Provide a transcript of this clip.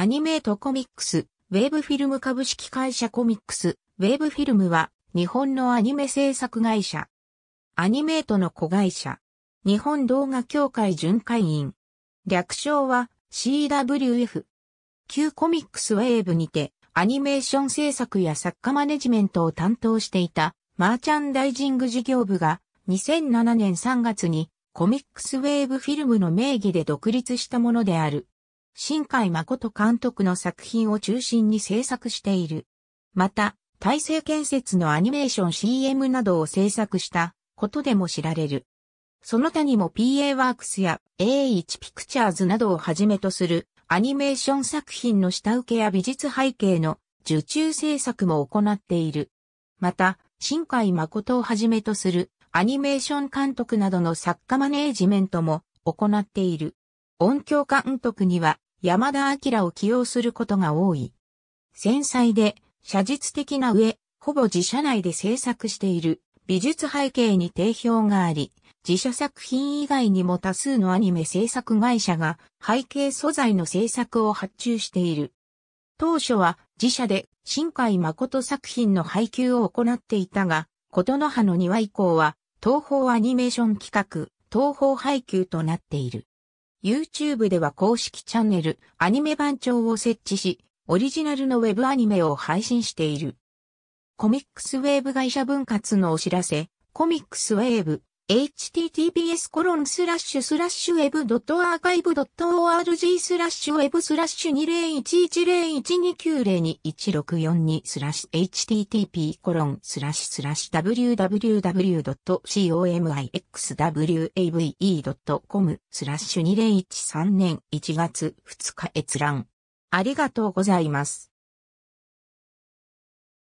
アニメートコミックス、ウェーブフィルム株式会社コミックス、ウェーブフィルムは、日本のアニメ制作会社。アニメートの子会社。日本動画協会巡回員。略称は CWF。旧コミックスウェーブにて、アニメーション制作や作家マネジメントを担当していた、マーチャンダイジング事業部が、2007年3月に、コミックスウェーブフィルムの名義で独立したものである。新海誠監督の作品を中心に制作している。また、大成建設のアニメーション CM などを制作したことでも知られる。その他にも PA ワークスや A1 ピクチャーズなどをはじめとするアニメーション作品の下請けや美術背景の受注制作も行っている。また、新海誠をはじめとするアニメーション監督などの作家マネージメントも行っている。音響監督には山田明を起用することが多い。繊細で写実的な上、ほぼ自社内で制作している美術背景に定評があり、自社作品以外にも多数のアニメ制作会社が背景素材の制作を発注している。当初は自社で新海誠作品の配給を行っていたが、琴の葉の庭以降は東方アニメーション企画、東方配給となっている。YouTube では公式チャンネル、アニメ番長を設置し、オリジナルのウェブアニメを配信している。コミックスウェーブ会社分割のお知らせ、コミックスウェーブ、https コロンスラッシュスラッシュ web.archive.org スラッシュ web スラッシュ2 0 1 1 0 1 2 9 0 2 1 6 4スラッシュ http コロンスラッシュスラッシュ www.comixwave.com スラッシュ2013年1月2日閲覧ありがとうございます。